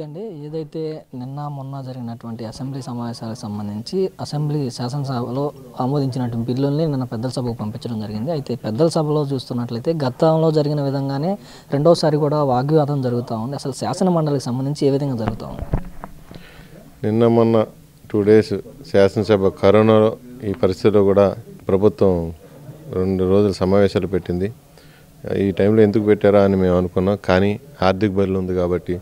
నమస్తే అండి ఏదైతే నిన్న మొన్న జరిగినటువంటి అసెంబ్లీ సమావేశాలకు సంబంధించి అసెంబ్లీ శాసనసభలో ఆమోదించినటువంటి బిల్లుల్ని నిన్న పెద్దల సభకు పంపించడం జరిగింది అయితే పెద్దల సభలో చూస్తున్నట్లయితే గతంలో జరిగిన విధంగానే రెండోసారి కూడా వాగ్వివాదం జరుగుతూ ఉంది అసలు శాసన మండలికి సంబంధించి ఏ విధంగా జరుగుతూ ఉంది నిన్న మొన్న టూ డేస్ శాసనసభ కరోనా ఈ పరిస్థితిలో కూడా ప్రభుత్వం రెండు రోజుల సమావేశాలు పెట్టింది ఈ టైంలో ఎందుకు పెట్టారా అని మేము అనుకున్నాం కానీ ఆర్థిక బదిలీ ఉంది కాబట్టి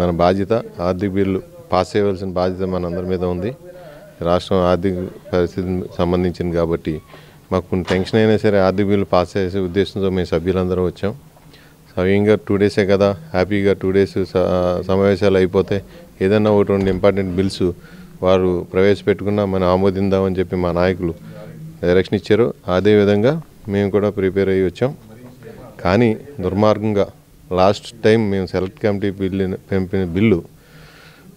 మన బాధ్యత ఆర్థిక బిల్లు పాస్ చేయవలసిన బాధ్యత మన అందరి మీద ఉంది రాష్ట్రం ఆర్థిక పరిస్థితి సంబంధించింది కాబట్టి మాకు కొన్ని టెన్షన్ అయినా సరే ఆర్థిక బిల్లు పాస్ చేసే ఉద్దేశంతో మేము సభ్యులందరూ వచ్చాం స్వయంగా టూ డేసే కదా హ్యాపీగా టూ డేస్ సమావేశాలు అయిపోతే ఏదైనా ఒకటి రెండు ఇంపార్టెంట్ బిల్స్ వారు ప్రవేశపెట్టుకున్నా మనం ఆమోదిందామని చెప్పి మా నాయకులు డైరెక్షన్ ఇచ్చారు అదేవిధంగా మేము కూడా ప్రిపేర్ అయ్యి వచ్చాం కానీ దుర్మార్గంగా లాస్ట్ టైం మేము సెలెక్ట్ కమిటీ బిల్లు పంపిన బిల్లు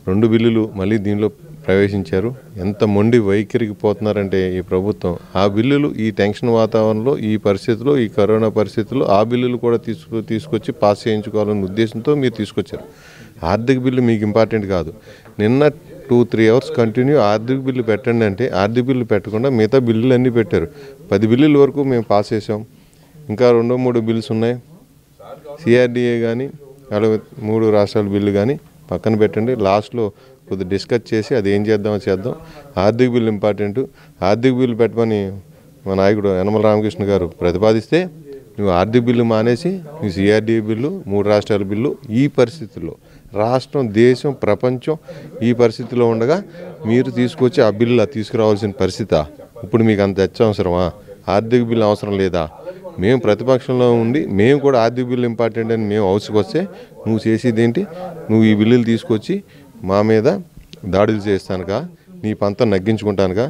రెండు బిల్లులు మళ్ళీ దీనిలో ప్రవేశించారు ఎంత మొండి వైఖరికి పోతున్నారంటే ఈ ప్రభుత్వం ఆ బిల్లులు ఈ టెన్షన్ వాతావరణంలో ఈ పరిస్థితుల్లో ఈ కరోనా పరిస్థితుల్లో ఆ బిల్లులు కూడా తీసుకు తీసుకొచ్చి పాస్ చేయించుకోవాలనే ఉద్దేశంతో మీరు తీసుకొచ్చారు ఆర్థిక బిల్లు మీకు ఇంపార్టెంట్ కాదు నిన్న టూ త్రీ అవర్స్ కంటిన్యూ ఆర్థిక బిల్లు పెట్టండి అంటే ఆర్థిక బిల్లు పెట్టకుండా మిగతా బిల్లులు అన్నీ పెట్టారు పది బిల్లుల వరకు మేము పాస్ చేసాం ఇంకా రెండో మూడు బిల్స్ ఉన్నాయి సిఆర్డిఏ కానీ అలాగే మూడు రాష్ట్రాల బిల్లు కానీ పక్కన పెట్టండి లాస్ట్లో కొద్దిగా డిస్కస్ చేసి అది ఏం చేద్దామో చేద్దాం ఆర్థిక బిల్లు ఇంపార్టెంట్ ఆర్థిక బిల్లు పెట్టమని మా నాయకుడు యనమల రామకృష్ణ గారు ప్రతిపాదిస్తే నువ్వు ఆర్థిక బిల్లు మానేసి నువ్వు సిఆర్డీ బిల్లు మూడు రాష్ట్రాల బిల్లు ఈ పరిస్థితుల్లో రాష్ట్రం దేశం ప్రపంచం ఈ పరిస్థితిలో ఉండగా మీరు తీసుకొచ్చి ఆ బిల్లు తీసుకురావాల్సిన పరిస్థితి ఇప్పుడు మీకు అంత అవసరమా ఆర్థిక బిల్లు అవసరం లేదా మేము ప్రతిపక్షంలో ఉండి మేము కూడా ఆర్థిక బిల్లు ఇంపార్టెంట్ అని మేము హౌస్కి వస్తే నువ్వు చేసేది ఏంటి నువ్వు ఈ బిల్లులు తీసుకొచ్చి మా మీద దాడులు చేస్తానుక నీ పంత నగ్గించుకుంటానుక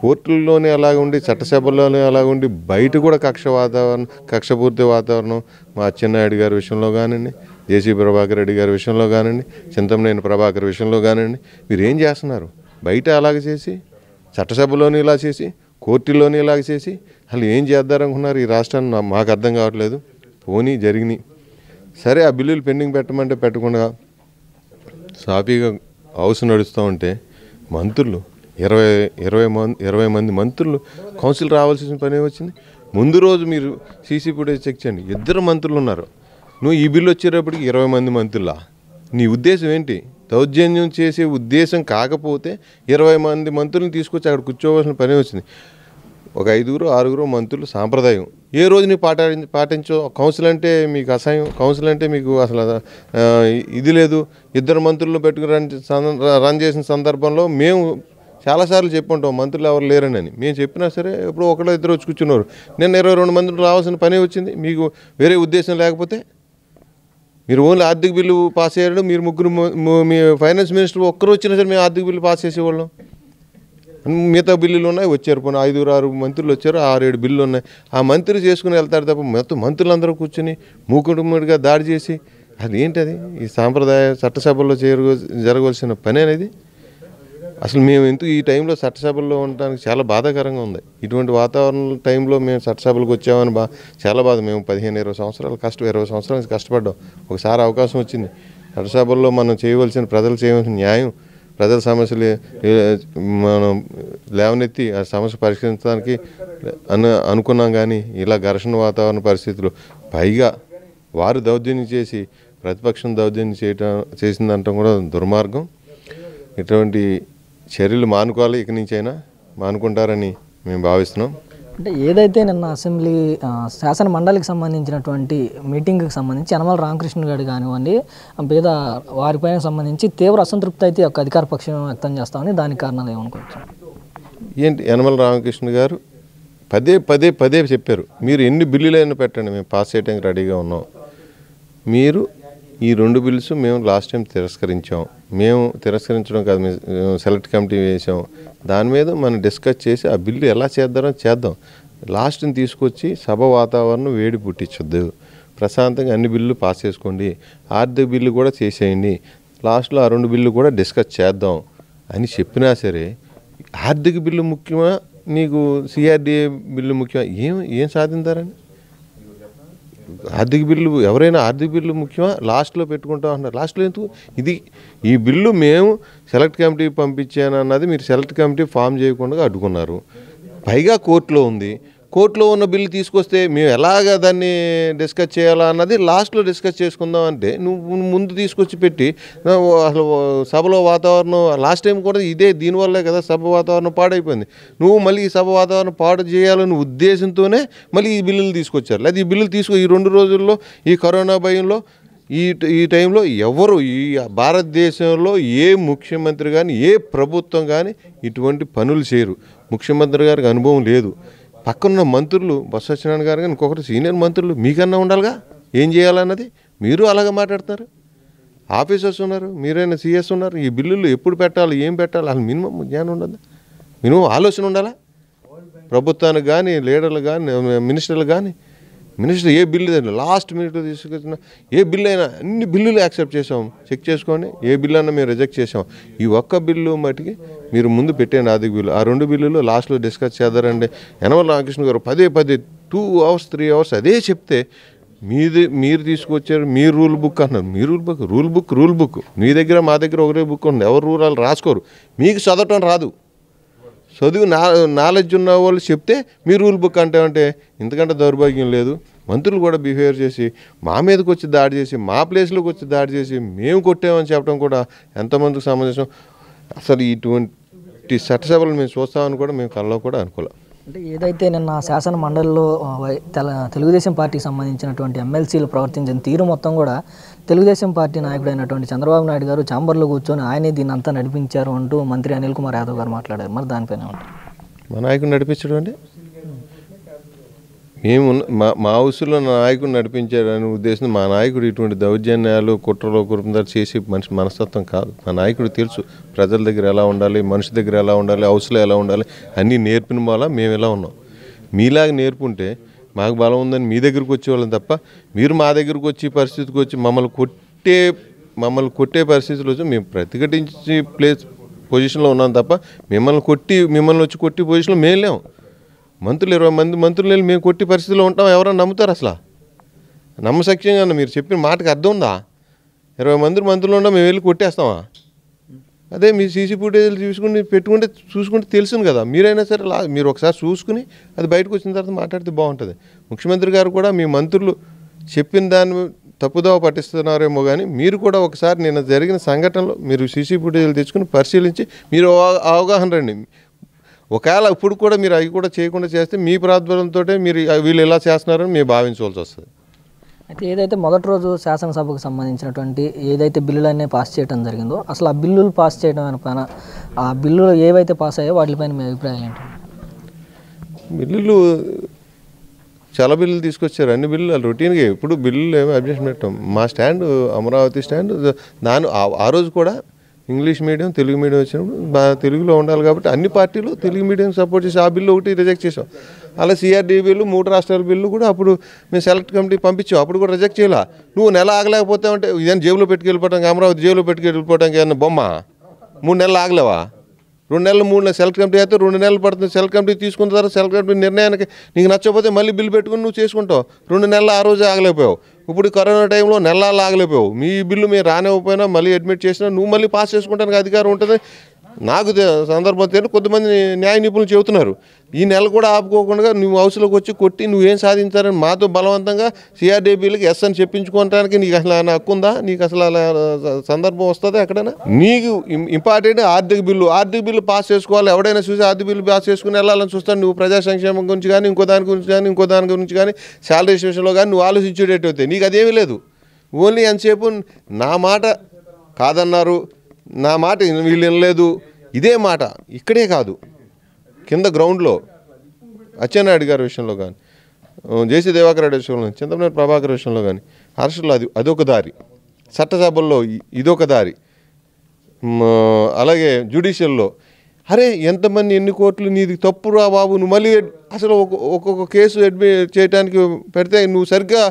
కోర్టుల్లోనే అలాగ ఉండి చట్టసభల్లోనే అలాగ ఉండి బయట కూడా కక్ష వాతావరణం కక్షపూర్తి వాతావరణం మా అచ్చెన్నాయుడు గారి విషయంలో కానివ్వండి జేసీ ప్రభాకర్ రెడ్డి గారి విషయంలో కానివ్వండి చింతమనేని ప్రభాకర్ విషయంలో కానివ్వండి మీరు ఏం చేస్తున్నారు బయట అలాగ చేసి చట్టసభలోని ఇలా చేసి కోర్టుల్లోని ఇలాగ చేసి అసలు ఏం చేద్దారనుకున్నారు ఈ రాష్ట్రాన్ని మాకు అర్థం కావట్లేదు పోనీ జరిగినాయి సరే ఆ బిల్లులు పెండింగ్ పెట్టమంటే పెట్టకుండా సాఫీగా హౌస్ నడుస్తూ ఉంటే మంత్రులు ఇరవై ఇరవై మంది ఇరవై మంది మంత్రులు కౌన్సిల్ రావాల్సిన పని వచ్చింది ముందు రోజు మీరు సీసీ ఫుటేజ్ చెక్ చేయండి ఇద్దరు మంత్రులు ఉన్నారు నువ్వు ఈ బిల్లు వచ్చేటప్పటికి ఇరవై మంది మంత్రులా నీ ఉద్దేశం ఏంటి దౌర్జన్యం చేసే ఉద్దేశం కాకపోతే ఇరవై మంది మంత్రులను తీసుకొచ్చి అక్కడ కూర్చోవలసిన పని వచ్చింది ఒక ఐదుగురు ఆరుగురు మంత్రులు సాంప్రదాయం ఏ రోజు నీ పాట పాటించో కౌన్సిల్ అంటే మీకు అసహ్యం కౌన్సిల్ అంటే మీకు అసలు ఇది లేదు ఇద్దరు మంత్రులు పెట్టుకుని రన్ రన్ చేసిన సందర్భంలో మేము చాలాసార్లు చెప్పుంటాం మంత్రులు ఎవరు లేరని అని మేము చెప్పినా సరే ఎప్పుడు ఒకళ్ళో ఇద్దరు వచ్చి కూర్చున్నారు నేను ఇరవై రెండు మంత్రులు రావాల్సిన పని వచ్చింది మీకు వేరే ఉద్దేశం లేకపోతే మీరు ఓన్లీ ఆర్థిక బిల్లు పాస్ అయ్యారు మీరు ముగ్గురు మీ ఫైనాన్స్ మినిస్టర్ ఒక్కరు వచ్చినా సరే మేము ఆర్థిక బిల్లు పాస్ చేసేవాళ్ళం మిగతా బిల్లులు ఉన్నాయి వచ్చారు పోనీ ఐదుగురు ఆరు మంత్రులు వచ్చారు ఆరేడు బిల్లులు ఉన్నాయి ఆ మంత్రి చేసుకుని వెళ్తారు తప్ప మొత్తం మంత్రులందరూ కూర్చుని మూకుడుముడిగా దాడి చేసి అది ఏంటది ఈ సాంప్రదాయ చట్టసభల్లో చేరు జరగవలసిన పని అనేది అసలు మేము ఎందుకు ఈ టైంలో చట్టసభల్లో ఉండడానికి చాలా బాధాకరంగా ఉంది ఇటువంటి వాతావరణ టైంలో మేము చట్టసభలకు వచ్చామని బా చాలా బాధ మేము పదిహేను ఇరవై సంవత్సరాలు కష్టం ఇరవై సంవత్సరాలు కష్టపడ్డాం ఒకసారి అవకాశం వచ్చింది చట్టసభల్లో మనం చేయవలసిన ప్రజలు చేయవలసిన న్యాయం ప్రజల సమస్యలు మనం లేవనెత్తి ఆ సమస్య పరిష్కరించడానికి అను అనుకున్నాం కానీ ఇలా ఘర్షణ వాతావరణ పరిస్థితులు పైగా వారు దౌర్జన్యం చేసి ప్రతిపక్షం దౌర్జన్యం చేయటం చేసిందంటం కూడా దుర్మార్గం ఇటువంటి చర్యలు మానుకోవాలి ఇక నుంచైనా మానుకుంటారని మేము భావిస్తున్నాం అంటే ఏదైతే నిన్న అసెంబ్లీ శాసన మండలికి సంబంధించినటువంటి మీటింగ్కి సంబంధించి యనమల రామకృష్ణ గారు కానివ్వండి పేద వారిపైన సంబంధించి తీవ్ర అసంతృప్తి అయితే ఒక అధికార పక్షం వ్యక్తం చేస్తామని దానికి కారణాలు ఏమనుకోవచ్చు ఏంటి యనమల రామకృష్ణ గారు పదే పదే పదే చెప్పారు మీరు ఎన్ని బిల్లులైనా పెట్టండి మేము పాస్ చేయడానికి రెడీగా ఉన్నాం మీరు ఈ రెండు బిల్స్ మేము లాస్ట్ టైం తిరస్కరించాం మేము తిరస్కరించడం కాదు మేము సెలెక్ట్ కమిటీ వేసాం దాని మీద మనం డిస్కస్ చేసి ఆ బిల్లు ఎలా చేద్దామో చేద్దాం లాస్ట్ని తీసుకొచ్చి సభ వాతావరణం వేడి పుట్టించొద్దు ప్రశాంతంగా అన్ని బిల్లు పాస్ చేసుకోండి ఆర్థిక బిల్లు కూడా చేసేయండి లాస్ట్లో ఆ రెండు బిల్లు కూడా డిస్కస్ చేద్దాం అని చెప్పినా సరే ఆర్థిక బిల్లు ముఖ్యమా నీకు సిఆర్డిఏ బిల్లు ముఖ్యమా ఏం ఏం సాధించారని ఆర్థిక బిల్లు ఎవరైనా ఆర్థిక బిల్లు ముఖ్యమా లాస్ట్లో పెట్టుకుంటాం అంటున్నారు లాస్ట్లో ఎందుకు ఇది ఈ బిల్లు మేము సెలెక్ట్ కమిటీ పంపించాను అన్నది మీరు సెలెక్ట్ కమిటీ ఫామ్ చేయకుండా అడ్డుకున్నారు పైగా కోర్టులో ఉంది కోర్టులో ఉన్న బిల్లు తీసుకొస్తే మేము ఎలాగ దాన్ని డిస్కస్ చేయాలా అన్నది లాస్ట్లో డిస్కస్ చేసుకుందాం అంటే నువ్వు ముందు తీసుకొచ్చి పెట్టి అసలు సభలో వాతావరణం లాస్ట్ టైం కూడా ఇదే దీనివల్లే కదా సభ వాతావరణం పాడైపోయింది నువ్వు మళ్ళీ ఈ సభ వాతావరణం పాడు చేయాలనే ఉద్దేశంతోనే మళ్ళీ ఈ బిల్లులు తీసుకొచ్చారు లేదా ఈ బిల్లులు తీసుకు ఈ రెండు రోజుల్లో ఈ కరోనా భయంలో ఈ ఈ టైంలో ఎవరు ఈ భారతదేశంలో ఏ ముఖ్యమంత్రి కానీ ఏ ప్రభుత్వం కానీ ఇటువంటి పనులు చేయరు ముఖ్యమంత్రి గారికి అనుభవం లేదు పక్కనున్న మంత్రులు బొత్స సత్యనారాయణ గారు కానీ ఇంకొకటి సీనియర్ మంత్రులు మీకన్నా ఉండాలిగా ఏం చేయాలన్నది మీరు అలాగే మాట్లాడుతున్నారు ఆఫీసర్స్ ఉన్నారు మీరైనా సీఎస్ ఉన్నారు ఈ బిల్లులు ఎప్పుడు పెట్టాలి ఏం పెట్టాలి అసలు మినిమం జ్ఞానం ఉండదు మినిమం ఆలోచన ఉండాలా ప్రభుత్వానికి కానీ లీడర్లు కానీ మినిస్టర్లు కానీ మినిస్టర్ ఏ బిల్లు అయినా లాస్ట్ మినిట్లో తీసుకొచ్చిన ఏ బిల్లు అయినా అన్ని బిల్లులు యాక్సెప్ట్ చేసాం చెక్ చేసుకొని ఏ బిల్లు అయినా మేము రిజెక్ట్ చేసాం ఈ ఒక్క బిల్లు మటుకి మీరు ముందు పెట్టండి నాది బిల్లు ఆ రెండు బిల్లులు లాస్ట్లో డిస్కస్ చేద్దారండి యనమల రామకృష్ణ గారు పదే పదే టూ అవర్స్ త్రీ అవర్స్ అదే చెప్తే మీది మీరు తీసుకొచ్చారు మీ రూల్ బుక్ అన్నారు మీ rule book rule book rule book మీ దగ్గర మా దగ్గర ఒకరే బుక్ ఉంది ఎవరు రూల్ రాసుకోరు మీకు చదవటం రాదు చదువు నా నాలెడ్జ్ ఉన్న వాళ్ళు చెప్తే మీ రూల్ బుక్ అంటే అంటే ఇంతకంటే దౌర్భాగ్యం లేదు మంత్రులు కూడా బిహేవ్ చేసి మా మీదకి వచ్చి దాడి చేసి మా ప్లేస్లోకి వచ్చి దాడి చేసి మేము కొట్టామని చెప్పడం కూడా ఎంతమందికి సంబంధించిన అసలు ఇటువంటి చట్టసభలు మేము చూస్తామని కూడా మేము కళ్ళలో కూడా అనుకోలేం అంటే ఏదైతే నిన్న శాసన మండలిలో తెలుగుదేశం పార్టీకి సంబంధించినటువంటి ఎమ్మెల్సీలు ప్రవర్తించిన తీరు మొత్తం కూడా తెలుగుదేశం పార్టీ నాయకుడైనటువంటి చంద్రబాబు నాయుడు గారు ఛాంబర్లో కూర్చొని ఆయనే దీన్ని అంతా నడిపించారు అంటూ మంత్రి అనిల్ కుమార్ యాదవ్ గారు మాట్లాడారు మరి దానిపైన మా నాయకుడు నడిపించడం అండి మేము మా మా ఊసులో నా నాయకుడు నడిపించాడనే ఉద్దేశం మా నాయకుడు ఇటువంటి దౌర్జన్యాలు కుట్రలు కురుపుదారు చేసి మనిషి మనస్తత్వం కాదు మా నాయకుడు తెలుసు ప్రజల దగ్గర ఎలా ఉండాలి మనిషి దగ్గర ఎలా ఉండాలి అవసరం ఎలా ఉండాలి అన్నీ నేర్పిన వల్ల మేము ఎలా ఉన్నాం మీలాగ నేర్పుంటే మాకు బలం ఉందని మీ దగ్గరికి వచ్చేవాళ్ళం తప్ప మీరు మా దగ్గరకు వచ్చి పరిస్థితికి వచ్చి మమ్మల్ని కొట్టే మమ్మల్ని కొట్టే పరిస్థితులు వచ్చి మేము ప్రతిఘటించి ప్లేస్ పొజిషన్లో ఉన్నాం తప్ప మిమ్మల్ని కొట్టి మిమ్మల్ని వచ్చి కొట్టి పొజిషన్లో మేము లేము మంత్రులు ఇరవై మంది మంత్రులు వెళ్ళి మేము కొట్టి పరిస్థితిలో ఉంటాం ఎవరైనా నమ్ముతారు అసలు నమ్మసక్యంగా మీరు చెప్పిన మాటకు అర్థం ఉందా ఇరవై మంది మంత్రులు ఉంటాం మేము వెళ్ళి కొట్టేస్తామా అదే మీ సీసీ ఫుటేజ్లు చూసుకుని పెట్టుకుంటే చూసుకుంటే తెలుసును కదా మీరైనా సరే మీరు ఒకసారి చూసుకుని అది బయటకు వచ్చిన తర్వాత మాట్లాడితే బాగుంటుంది ముఖ్యమంత్రి గారు కూడా మీ మంత్రులు చెప్పిన దాన్ని తప్పుదోవ పట్టిస్తున్నారేమో కానీ మీరు కూడా ఒకసారి నిన్న జరిగిన సంఘటనలు మీరు సీసీ ఫుటేజ్లు తెచ్చుకుని పరిశీలించి మీరు అవగాహన రండి ఒకవేళ ఇప్పుడు కూడా మీరు అవి కూడా చేయకుండా చేస్తే మీ ప్రాధ్వర్యంతో మీరు వీళ్ళు ఎలా చేస్తున్నారని మీరు భావించవలసి వస్తుంది అయితే ఏదైతే మొదటి రోజు శాసనసభకు సంబంధించినటువంటి ఏదైతే బిల్లులన్నీ పాస్ చేయడం జరిగిందో అసలు ఆ బిల్లులు పాస్ చేయడం పైన ఆ బిల్లులు ఏవైతే పాస్ అయ్యాయో వాటిపైన మీ అభిప్రాయాలు ఏంటి బిల్లులు చాలా బిల్లులు తీసుకొచ్చారు అన్ని బిల్లులు రొటీన్గా ఎప్పుడు బిల్లులు ఏమి అబ్జెక్షన్ పెట్టాం మా స్టాండ్ అమరావతి స్టాండ్ దాని ఆ రోజు కూడా ఇంగ్లీష్ మీడియం తెలుగు మీడియం వచ్చినప్పుడు తెలుగులో ఉండాలి కాబట్టి అన్ని పార్టీలు తెలుగు మీడియం సపోర్ట్ చేసి ఆ బిల్లు ఒకటి రిజెక్ట్ చేసాం అలా బిల్లు మూడు రాష్ట్రాల బిల్లు కూడా అప్పుడు మేము సెలెక్ట్ కమిటీ పంపించావు అప్పుడు కూడా రిజెక్ట్ చేయాలా నువ్వు నెల ఆగలేకపోతే అంటే ఇదని జేబులో పెట్టుకెళ్ళిపోవటం అమరావతి జేబులో పెట్టుకెళ్ళిపోవటం ఏమన్నా బొమ్మ మూడు నెలలు ఆగలేవా రెండు నెలలు మూడు నెలలు సెలెక్ట్ కమిటీ అయితే రెండు నెలలు పడుతుంది సెలెక్ట్ కమిటీ తీసుకున్న తర్వాత సెలెక్ట్ కమిటీ నిర్ణయానికి నీకు నచ్చకపోతే మళ్ళీ బిల్లు పెట్టుకుని నువ్వు చేసుకుంటావు రెండు నెలలు ఆ రోజు ఆగలేకపోయావు ఇప్పుడు కరోనా టైంలో నెలలు ఆగలేకపోయావు మీ బిల్లు మీరు రానివ్వకపోయినా మళ్ళీ అడ్మిట్ చేసినా నువ్వు మళ్ళీ పాస్ చేసుకుంటానికి అధికారం ఉంటుంది నాకు సందర్భం తెలియదు కొద్దిమంది న్యాయ నిపుణులు చెబుతున్నారు ఈ నెల కూడా ఆపుకోకుండా నువ్వు హౌస్లోకి వచ్చి కొట్టి నువ్వేం సాధించారని మాతో బలవంతంగా సిఆర్డీపీలకి ఎస్ అని చెప్పించుకోవటానికి నీకు అసలు ఆయన హక్కు ఉందా నీకు అసలు అలా సందర్భం వస్తుంది ఎక్కడైనా నీకు ఇంపార్టెంట్ ఆర్థిక బిల్లు ఆర్థిక బిల్లు పాస్ చేసుకోవాలి ఎవడైనా చూసి ఆర్థిక బిల్లు పాస్ చేసుకుని వెళ్ళాలని చూస్తాను నువ్వు ప్రజా సంక్షేమం గురించి కానీ ఇంకో దాని గురించి కానీ ఇంకో దాని గురించి కానీ శాలరీస్ విషయంలో కానీ నువ్వు ఆలోచించేటట్టు అవుతాయి నీకు అదేమీ లేదు ఓన్లీ ఎంతసేపు నా మాట కాదన్నారు నా మాట వీళ్ళు వినలేదు ఇదే మాట ఇక్కడే కాదు కింద గ్రౌండ్లో అచ్చెన్నాయుడు గారి విషయంలో కానీ జేసీ దేవాకర్ రెడ్డి విషయంలో చంద్రబాబు ప్రభాకర్ విషయంలో కానీ హర్షుల్లో అది అదొక దారి చట్టసభల్లో ఇదొక దారి అలాగే జ్యుడిషియల్లో అరే ఎంతమంది ఎన్ని కోట్లు నీది తప్పు రా బాబు నువ్వు మళ్ళీ అసలు ఒక్కొక్క కేసు అడ్మిట్ చేయడానికి పెడితే నువ్వు సరిగ్గా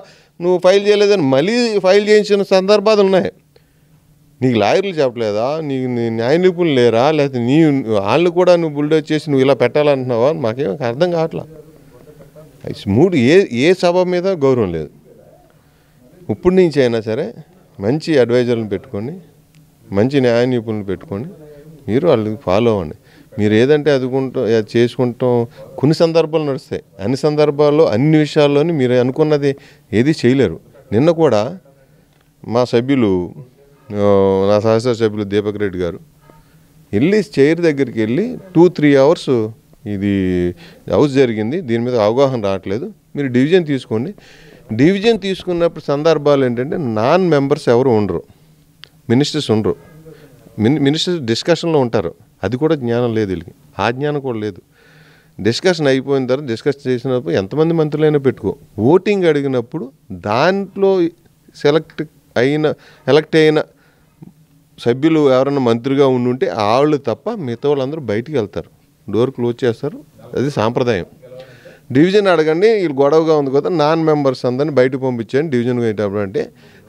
నువ్వు ఫైల్ చేయలేదని మళ్ళీ ఫైల్ చేయించిన సందర్భాలు ఉన్నాయి నీకు లాయర్లు చెప్పలేదా నీకు న్యాయ నిపుణులు లేరా లేకపోతే నీ వాళ్ళు కూడా నువ్వు బుల్డోజ్ చేసి నువ్వు ఇలా పెట్టాలంటున్నావా మాకేం అర్థం కావట్లా మూడు ఏ ఏ సభ మీద గౌరవం లేదు ఇప్పుడు నుంచి అయినా సరే మంచి అడ్వైజర్లను పెట్టుకొని మంచి న్యాయ నిపుణులు పెట్టుకొని మీరు వాళ్ళకి ఫాలో అవ్వండి మీరు ఏదంటే అదుకుంటాం చేసుకుంటాం కొన్ని సందర్భాలు నడుస్తాయి అన్ని సందర్భాల్లో అన్ని విషయాల్లోని మీరు అనుకున్నది ఏది చేయలేరు నిన్న కూడా మా సభ్యులు నా సహస్ర సభ్యులు దీపక్ రెడ్డి గారు వెళ్ళి చైర్ దగ్గరికి వెళ్ళి టూ త్రీ అవర్స్ ఇది హౌస్ జరిగింది దీని మీద అవగాహన రావట్లేదు మీరు డివిజన్ తీసుకోండి డివిజన్ తీసుకున్నప్పుడు సందర్భాలు ఏంటంటే నాన్ మెంబర్స్ ఎవరు ఉండరు మినిస్టర్స్ ఉండరు మినిస్టర్స్ డిస్కషన్లో ఉంటారు అది కూడా జ్ఞానం లేదు వీళ్ళకి ఆ జ్ఞానం కూడా లేదు డిస్కషన్ అయిపోయిన తర్వాత డిస్కస్ చేసినప్పుడు ఎంతమంది మంత్రులైనా పెట్టుకో ఓటింగ్ అడిగినప్పుడు దాంట్లో సెలెక్ట్ అయిన ఎలక్ట్ అయిన సభ్యులు ఎవరైనా మంత్రిగా ఉండుంటే వాళ్ళు తప్ప మిగతా వాళ్ళందరూ బయటికి వెళ్తారు డోర్ క్లోజ్ చేస్తారు అది సాంప్రదాయం డివిజన్ అడగండి వీళ్ళు గొడవగా ఉంది కదా నాన్ మెంబర్స్ అందరిని బయటకు పంపించండి డివిజన్ పోయేటప్పుడు అంటే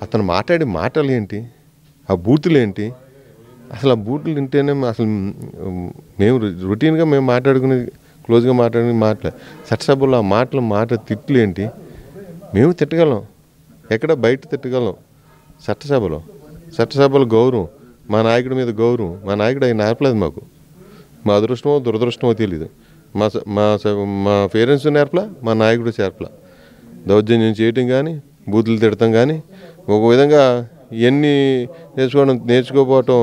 అతను మాట్లాడే మాటలు ఏంటి ఆ బూతులు ఏంటి అసలు ఆ బూట్లు తింటేనే అసలు మేము రొటీన్గా మేము మాట్లాడుకునే క్లోజ్గా మాట్లాడుకునే మాటలు సట్సబ్బులు ఆ మాటలు మాట తిట్లు ఏంటి మేము తిట్టగలం ఎక్కడ బయట తిట్టగలం చట్టసభలో సట్టసభలో గౌరవం మా నాయకుడి మీద గౌరవం మా నాయకుడు ఆయన నేర్పలేదు మాకు మా అదృష్టమో దురదృష్టమో తెలియదు మా మా మా పేరెంట్స్ నేర్పలా మా నాయకుడు చేర్పలా దౌర్జన్యం చేయటం కానీ బూతులు తిడటం కానీ ఒక విధంగా ఎన్ని నేర్చుకోవడం నేర్చుకోపోవటం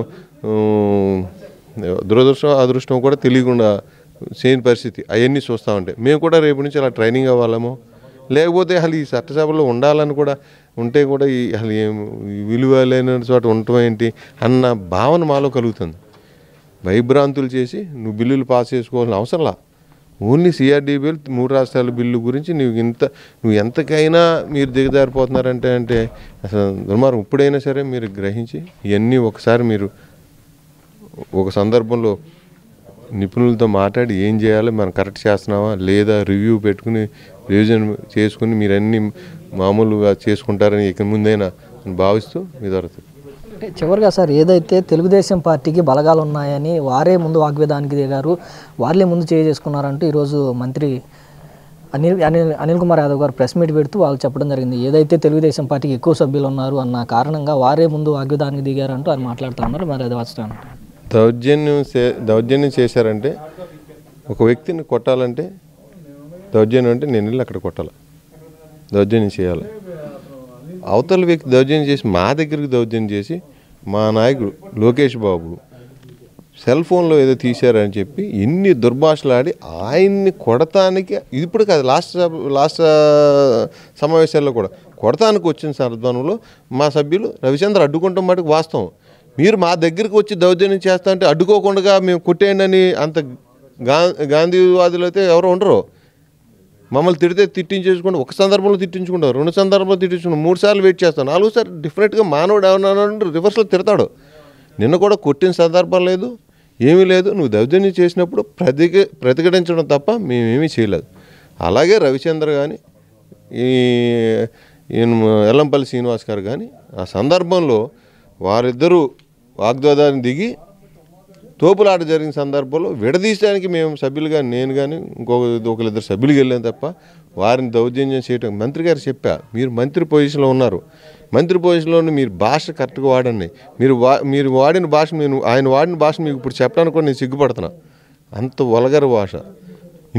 దురదృష్టం అదృష్టం కూడా తెలియకుండా చేయని పరిస్థితి అవన్నీ చూస్తూ ఉంటాయి మేము కూడా రేపు నుంచి అలా ట్రైనింగ్ అవ్వాలేమో లేకపోతే అసలు ఈ చట్టసభలో ఉండాలని కూడా ఉంటే కూడా ఈ అసలు ఏం విలువ లేని చోట ఉండటం ఏంటి అన్న భావన మాలో కలుగుతుంది భయభ్రాంతులు చేసి నువ్వు బిల్లులు పాస్ చేసుకోవాల్సిన అవసరంలా ఓన్లీ బిల్ మూడు రాష్ట్రాల బిల్లు గురించి నువ్వు ఇంత నువ్వు ఎంతకైనా మీరు దిగజారిపోతున్నారంటే అంటే అసలు దుర్మార్గం ఇప్పుడైనా సరే మీరు గ్రహించి ఇవన్నీ ఒకసారి మీరు ఒక సందర్భంలో నిపుణులతో మాట్లాడి ఏం చేయాలో మనం కరెక్ట్ చేస్తున్నావా లేదా రివ్యూ పెట్టుకుని రివిజన్ చేసుకుని మీరన్నీ మామూలుగా చేసుకుంటారని ఇక ముందైనా భావిస్తూ మీ ద్వారా అంటే చివరిగా సార్ ఏదైతే తెలుగుదేశం పార్టీకి బలగాలు ఉన్నాయని వారే ముందు వాగ్వేదానికి దిగారు వారిలే ముందు చేసుకున్నారంటూ ఈరోజు మంత్రి అనిల్ అనిల్ అనిల్ కుమార్ యాదవ్ గారు ప్రెస్ మీట్ పెడుతూ వాళ్ళు చెప్పడం జరిగింది ఏదైతే తెలుగుదేశం పార్టీకి ఎక్కువ సభ్యులు ఉన్నారు అన్న కారణంగా వారే ముందు వాగ్వేదానికి దిగారంటూ ఆయన మాట్లాడుతూ ఉన్నారు మరి అది వస్తాను దౌర్జన్యం దౌర్జన్యం చేశారంటే ఒక వ్యక్తిని కొట్టాలంటే దౌర్జన్యం అంటే నేను అక్కడ కొట్టాలి దౌర్జన్యం చేయాలి అవతల వ్యక్తి దౌర్జన్యం చేసి మా దగ్గరికి దౌర్జన్యం చేసి మా నాయకుడు లోకేష్ బాబు సెల్ ఫోన్లో ఏదో తీశారని చెప్పి ఎన్ని దుర్భాషలాడి ఆయన్ని కొడతానికి ఇప్పుడు కాదు లాస్ట్ లాస్ట్ సమావేశాల్లో కూడా కొడతానికి వచ్చిన సందర్భంలో మా సభ్యులు రవిచంద్ర అడ్డుకుంటాం మటుకు వాస్తవం మీరు మా దగ్గరికి వచ్చి దౌర్జన్యం చేస్తా అంటే అడ్డుకోకుండా మేము కొట్టేయండి అని అంత గాంధీవాదులు అయితే ఎవరు ఉండరు మమ్మల్ని తిడితే తిట్టించేసుకుంటూ ఒక సందర్భంలో తిట్టించుకుంటాం రెండు సందర్భంలో తిట్టించుకుంటాం మూడు సార్లు వెయిట్ చేస్తాం సార్లు డిఫరెంట్గా మానవుడు ఏమన్నా రివర్స్లో తిడతాడు నిన్న కూడా కొట్టిన సందర్భం లేదు ఏమీ లేదు నువ్వు దౌర్జన్యం చేసినప్పుడు ప్రతి ప్రతిఘటించడం తప్ప మేమేమీ చేయలేదు అలాగే రవిచంద్ర కానీ ఈ ఎల్లంపల్లి శ్రీనివాస్ గారు కానీ ఆ సందర్భంలో వారిద్దరూ వాగ్దాదాన్ని దిగి తోపులాట జరిగిన సందర్భంలో విడదీయడానికి మేము సభ్యులుగా నేను కానీ ఇంకొక ఒకరిద్దరు సభ్యులు వెళ్ళాను తప్ప వారిని దౌర్జన్యం చేయటం మంత్రి గారు చెప్పా మీరు మంత్రి పొజిషన్లో ఉన్నారు మంత్రి పొజిషన్లో మీరు భాష కరెక్ట్గా వాడండి మీరు వా మీరు వాడిన భాష మీరు ఆయన వాడిన భాష మీకు ఇప్పుడు చెప్పడానికి కూడా నేను సిగ్గుపడుతున్నా అంత వలగర భాష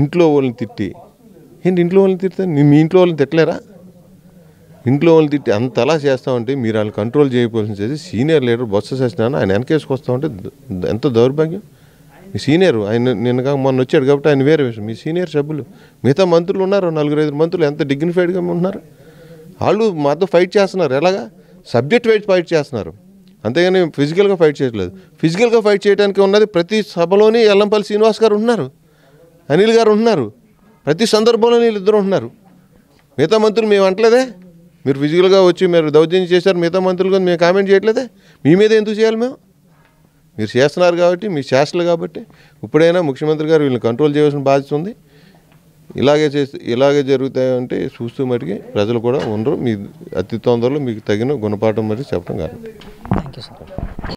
ఇంట్లో వాళ్ళని తిట్టి ఏంటి ఇంట్లో వాళ్ళని తిడతా మీ ఇంట్లో వాళ్ళని తిట్టలేరా ఇంట్లో వాళ్ళు తిట్టి అంత అలా చేస్తామంటే మీరు వాళ్ళు కంట్రోల్ చేయకపోవాల్సింది సీనియర్ లీడర్ బొత్స సత్యనారాయణ ఆయన వెనకేసుకొస్తా ఉంటే ఎంత దౌర్భాగ్యం మీ సీనియర్ ఆయన నిన్న మొన్న వచ్చాడు కాబట్టి ఆయన వేరే విషయం మీ సీనియర్ సభ్యులు మిగతా మంత్రులు ఉన్నారు నలుగురు ఐదు మంత్రులు ఎంత డిగ్నిఫైడ్గా ఉన్నారు వాళ్ళు మాతో ఫైట్ చేస్తున్నారు ఎలాగా సబ్జెక్ట్ వైజ్ ఫైట్ చేస్తున్నారు అంతేగాని ఫిజికల్గా ఫైట్ చేయట్లేదు ఫిజికల్గా ఫైట్ చేయడానికి ఉన్నది ప్రతి సభలోని ఎల్లంపల్లి శ్రీనివాస్ గారు ఉన్నారు అనిల్ గారు ఉంటున్నారు ప్రతి సందర్భంలో వీళ్ళిద్దరు ఉంటున్నారు మిగతా మంత్రులు మేము అంటలేదే మీరు ఫిజికల్గా వచ్చి మీరు దౌర్జన్యం చేశారు మిగతా మంత్రులు కానీ మేము కామెంట్ చేయట్లేదే మీ మీద ఎందుకు చేయాలి మేము మీరు చేస్తున్నారు కాబట్టి మీ శాస్త్రులు కాబట్టి ఇప్పుడైనా ముఖ్యమంత్రి గారు వీళ్ళని కంట్రోల్ చేయాల్సిన బాధ్యత ఉంది ఇలాగే చేస్తే ఇలాగే జరుగుతాయంటే చూస్తూ మరికి ప్రజలు కూడా ఉండరు మీ అతి తొందరలో మీకు తగిన గుణపాఠం మరి చెప్పడం కాదు